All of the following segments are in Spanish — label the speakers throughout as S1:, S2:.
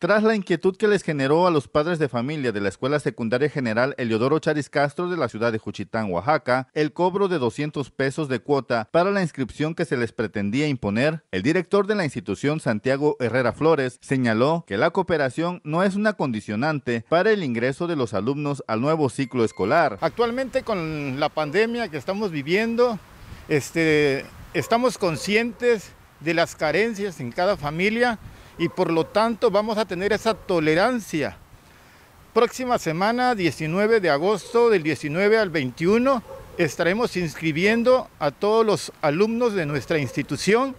S1: Tras la inquietud que les generó a los padres de familia de la Escuela Secundaria General Eliodoro Charis Castro de la ciudad de Juchitán, Oaxaca, el cobro de 200 pesos de cuota para la inscripción que se les pretendía imponer, el director de la institución, Santiago Herrera Flores, señaló que la cooperación no es una condicionante para el ingreso de los alumnos al nuevo ciclo escolar. Actualmente con la pandemia que estamos viviendo, este, estamos conscientes de las carencias en cada familia y por lo tanto vamos a tener esa tolerancia. Próxima semana, 19 de agosto, del 19 al 21, estaremos inscribiendo a todos los alumnos de nuestra institución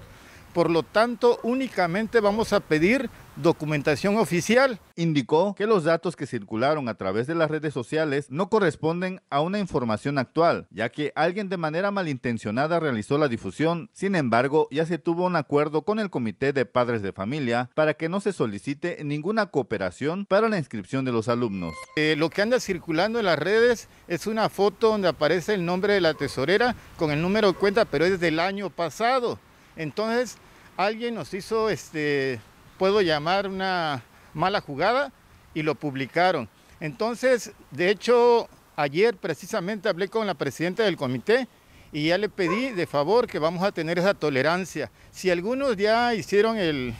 S1: por lo tanto, únicamente vamos a pedir documentación oficial. Indicó que los datos que circularon a través de las redes sociales no corresponden a una información actual, ya que alguien de manera malintencionada realizó la difusión. Sin embargo, ya se tuvo un acuerdo con el Comité de Padres de Familia para que no se solicite ninguna cooperación para la inscripción de los alumnos. Eh, lo que anda circulando en las redes es una foto donde aparece el nombre de la tesorera con el número de cuenta, pero es del año pasado. Entonces, alguien nos hizo, este, puedo llamar una mala jugada y lo publicaron. Entonces, de hecho, ayer precisamente hablé con la presidenta del comité y ya le pedí de favor que vamos a tener esa tolerancia. Si algunos ya hicieron el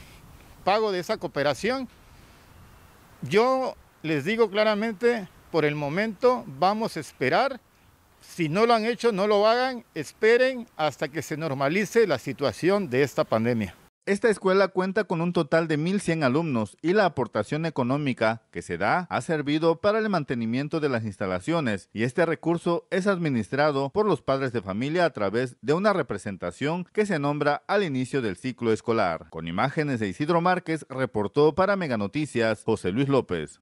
S1: pago de esa cooperación, yo les digo claramente, por el momento vamos a esperar si no lo han hecho, no lo hagan, esperen hasta que se normalice la situación de esta pandemia. Esta escuela cuenta con un total de 1.100 alumnos y la aportación económica que se da ha servido para el mantenimiento de las instalaciones y este recurso es administrado por los padres de familia a través de una representación que se nombra al inicio del ciclo escolar. Con imágenes de Isidro Márquez, reportó para Meganoticias José Luis López.